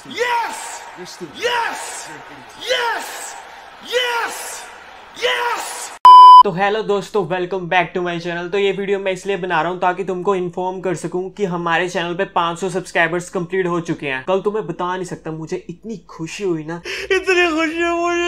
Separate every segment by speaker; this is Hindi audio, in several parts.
Speaker 1: stupid. Yes! You're stupid. Yes! yes! Yes! Yes! तो हेलो दोस्तों welcome back to my channel तो ये वीडियो मैं इसलिए बना रहा हूँ ताकि तुमको इन्फॉर्म कर सकूँ कि हमारे चैनल पे 500 सब्सक्राइबर्स कंप्लीट हो चुके हैं कल तुम्हें तो बता नहीं सकता मुझे इतनी खुशी हुई ना इतनी खुशी हुई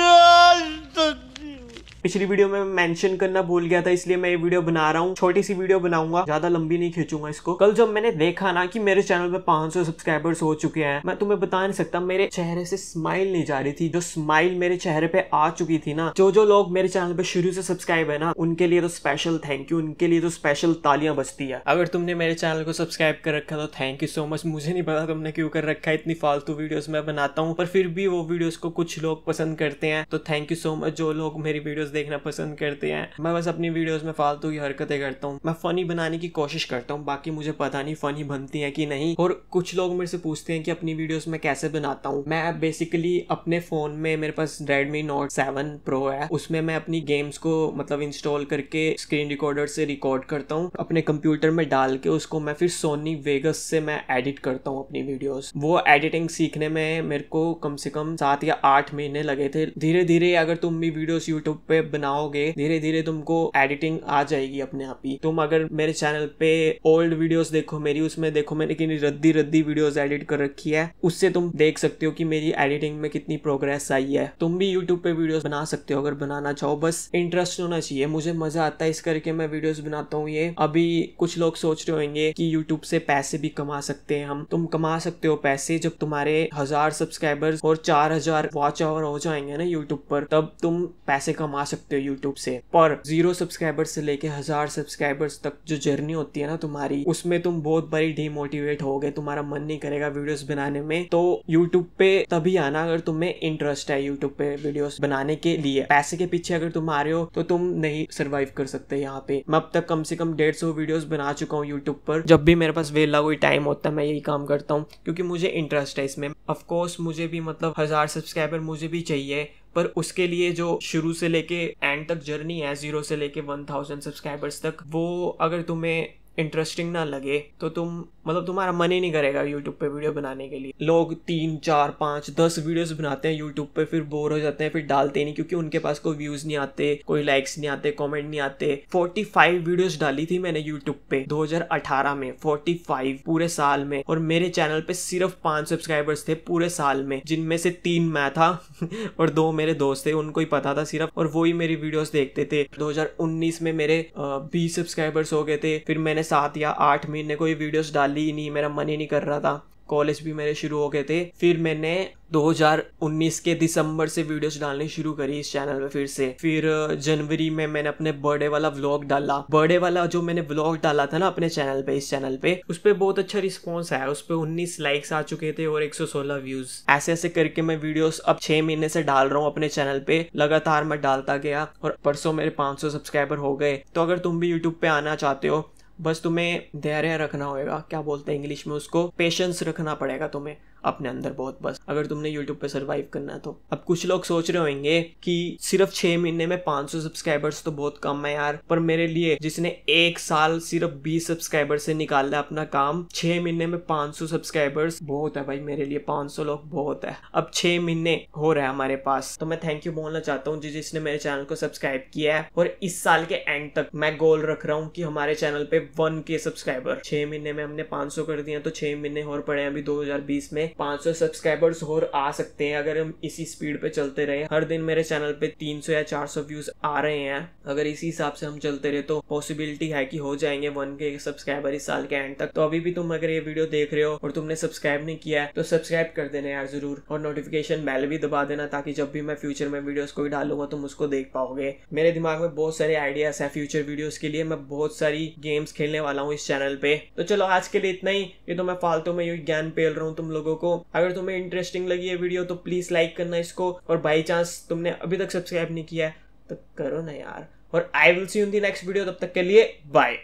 Speaker 1: पिछली वीडियो में मेंशन करना भूल गया था इसलिए मैं ये वीडियो बना रहा हूँ छोटी सी वीडियो बनाऊंगा ज्यादा लंबी नहीं खींचूंगा इसको कल जब मैंने देखा ना कि मेरे चैनल पे 500 सब्सक्राइबर्स हो चुके हैं मैं तुम्हें बता नहीं सकता मेरे चेहरे से स्माइल नहीं जा रही थी जो स्माइल मेरे चेहरे पे आ चुकी थी ना जो जो लोग मेरे चैनल पे शुरू से सब्सक्राइब है ना उनके लिए तो स्पेशल थैंक यू उनके लिए तो स्पेशल तालियां बचती है अगर तुमने मेरे चैनल को सब्सक्राइब कर रखा तो थैंक यू सो मच मुझे नहीं पता तुमने क्यों कर रखा है इतनी फालतू वीडियो मैं बनाता हूँ पर फिर भी वो वीडियोज को कुछ लोग पसंद करते हैं तो थैंक यू सो मच जो लोग मेरी वीडियो देखना पसंद करते हैं मैं बस अपनी वीडियोस में फालतू की हरकतें करता हूँ मैं फनी बनाने की कोशिश करता हूँ बाकी मुझे पता नहीं फनी बनती है कि नहीं और कुछ लोग मेरे से पूछते हैं कि अपनी वीडियोज में कैसे बनाता हूँ मैं बेसिकली अपने फ़ोन में मेरे पास रेडमी नोट सेवन प्रो है उसमें मैं अपनी गेम्स को मतलब इंस्टॉल करके स्क्रीन रिकॉर्डर से रिकॉर्ड करता हूँ अपने कंप्यूटर में डाल के उसको मैं फिर सोनी वेगस से मैं एडिट करता हूँ अपनी वीडियोस वो एडिटिंग सीखने में मेरे को कम से कम सात या आठ महीने लगे थे धीरे धीरे अगर तुम भी वीडियोस यूट्यूब पे वेब बनाओगे धीरे धीरे तुमको एडिटिंग आ जाएगी अपने आप ही तुम अगर मेरे चैनल पे ओल्ड वीडियोस देखो मेरी उसमें देखो मैंने कितनी रद्दी रद्दी वीडियोस एडिट कर रखी है उससे तुम देख सकते हो कि मेरी एडिटिंग में कितनी प्रोग्रेस आई है तुम भी यूट्यूब पे वीडियोस बना सकते हो अगर बनाना चाहो बस इंटरेस्ट होना चाहिए मुझे मजा आता है इस करके मैं वीडियोस बनाता हूँ ये अभी कुछ लोग सोच रहे होंगे कि यूट्यूब से पैसे भी कमा सकते हैं हम तुम कमा सकते हो पैसे जब तुम्हारे हजार सब्सक्राइबर्स और चार हजार वॉच आवर हो जाएंगे ना यूट्यूब पर तब तुम पैसे कमा सकते हो यूट्यूब से और जीरो सब्सक्राइबर से लेके हजार सब्सक्राइबर्स तक जो जर्नी होती है ना तुम्हारी उसमें तुम बहुत बड़ी डिमोटिवेट हो गए तुम्हारा मन नहीं करेगा वीडियोस बनाने में तो यूट्यूब पे तभी आना अगर तुम्हें इंटरेस्ट है यूट्यूब पे वीडियोस बनाने के लिए पैसे के पीछे अगर तुम आ रहे हो तो तुम नहीं सर्वाइव कर सकते यहाँ पे मैं अब तक कम से कम डेढ़ सौ वीडियोज बना चुका हूँ यूट्यूब पर जब भी मेरे पास वेला कोई टाइम होता है मैं यही काम करता हूँ क्योंकि मुझे इंटरेस्ट है इसमें ऑफकोर्स मुझे भी मतलब हजार सब्सक्राइबर मुझे भी चाहिए पर उसके लिए जो शुरू से लेके एंड तक जर्नी है जीरो से लेके वन थाउजेंड सब्सक्राइबर्स तक वो अगर तुम्हें इंटरेस्टिंग ना लगे तो तुम मतलब तुम्हारा मन ही नहीं करेगा यूट्यूब पे वीडियो बनाने के लिए लोग तीन चार पाँच दस वीडियोस बनाते हैं यूट्यूब पे फिर बोर हो जाते हैं फिर डालते नहीं क्योंकि उनके पास कोई व्यूज नहीं आते कोई लाइक्स नहीं आते कमेंट नहीं आते फोर्टी फाइव वीडियोज डाली थी मैंने यूट्यूब पे दो में फाइव पूरे साल में और मेरे चैनल पे सिर्फ पांच सब्सक्राइबर्स थे पूरे साल में जिनमें से तीन मैं था और दो मेरे दोस्त थे उनको ही पता था सिर्फ और वो ही मेरी वीडियोज देखते थे दो में मेरे बीस सब्सक्राइबर्स हो गए थे फिर मैंने मैंने सात या आठ महीने कोई वीडियोस डाली ही नहीं मेरा मन ही नहीं कर रहा था कॉलेज भी मेरे शुरू हो गए थे फिर मैंने 2019 के दिसंबर से वीडियोस डालने शुरू करी इस चैनल में फिर से फिर जनवरी में मैंने अपने बर्थडे वाला व्लॉग डाला बर्थडे वाला जो मैंने व्लॉग डाला था ना अपने चैनल पे इस चैनल पे उस पर बहुत अच्छा रिस्पॉन्स आया उस पर उन्नीस लाइक्स आ चुके थे और एक व्यूज ऐसे ऐसे करके मैं वीडियोस अब छह महीने से डाल रहा हूँ अपने चैनल पे लगातार मैं डालता गया और परसों मेरे 500 सब्सक्राइबर हो गए तो अगर तुम भी यूट्यूब पे आना चाहते हो बस तुम्हें धैर्य रखना होगा क्या बोलते हैं इंग्लिश में उसको पेशेंस रखना पड़ेगा तुम्हें अपने अंदर बहुत बस अगर तुमने यूट्यूब पे सरवाइव करना है तो अब कुछ लोग सोच रहे होंगे कि सिर्फ छह महीने में पांच सौ सब्सक्राइबर्स तो बहुत कम है यार पर मेरे लिए जिसने एक साल सिर्फ बीस सब्सक्राइबर से निकाल लिया अपना काम छह महीने में पांच सौ सब्सक्राइबर्स बहुत है भाई मेरे लिए पांच सौ लोग बहुत है अब छह महीने हो रहा है हमारे पास तो मैं थैंक यू बोलना चाहता हूँ जिसने मेरे चैनल को सब्सक्राइब किया है और इस साल के एंड तक मैं गोल रख रहा हूँ कि हमारे चैनल पे वन के सब्सक्राइबर छह महीने में हमने 500 कर दिया तो छह महीने और पड़े हैं अभी 2020 में 500 सब्सक्राइबर्स और आ सकते हैं अगर हम इसी स्पीड पे चलते रहे हर दिन मेरे चैनल पे 300 या 400 व्यूज आ रहे हैं अगर इसी हिसाब से हम चलते रहे तो पॉसिबिलिटी है कि हो जाएंगे वन के सब्सक्राइबर इस साल के एंड तक तो अभी भी तुम अगर ये वीडियो देख रहे हो और तुमने सब्सक्राइब नहीं किया है तो सब्सक्राइब कर देना यार जरूर और नोटिफिकेशन बेल भी दबा देना ताकि जब भी मैं फ्यूचर में वीडियोस कोई डालूंगा तुम उसको देख पाओगे मेरे दिमाग में बहुत सारे आइडियाज है फ्यूचर वीडियोस के लिए मैं बहुत सारी गेम्स गेम्स खेलने वाला हूँ इस चैनल पे तो चलो आज के लिए इतना ही ये तो मैं फालतू में यू ज्ञान पेल रहा हूँ तुम लोगों को अगर तुम्हें इंटरेस्टिंग लगी है वीडियो तो प्लीज लाइक करना इसको और बाई चांस तुमने अभी तक सब्सक्राइब नहीं किया है तो करो ना यार और I will see in the next video तब तक के लिए बाय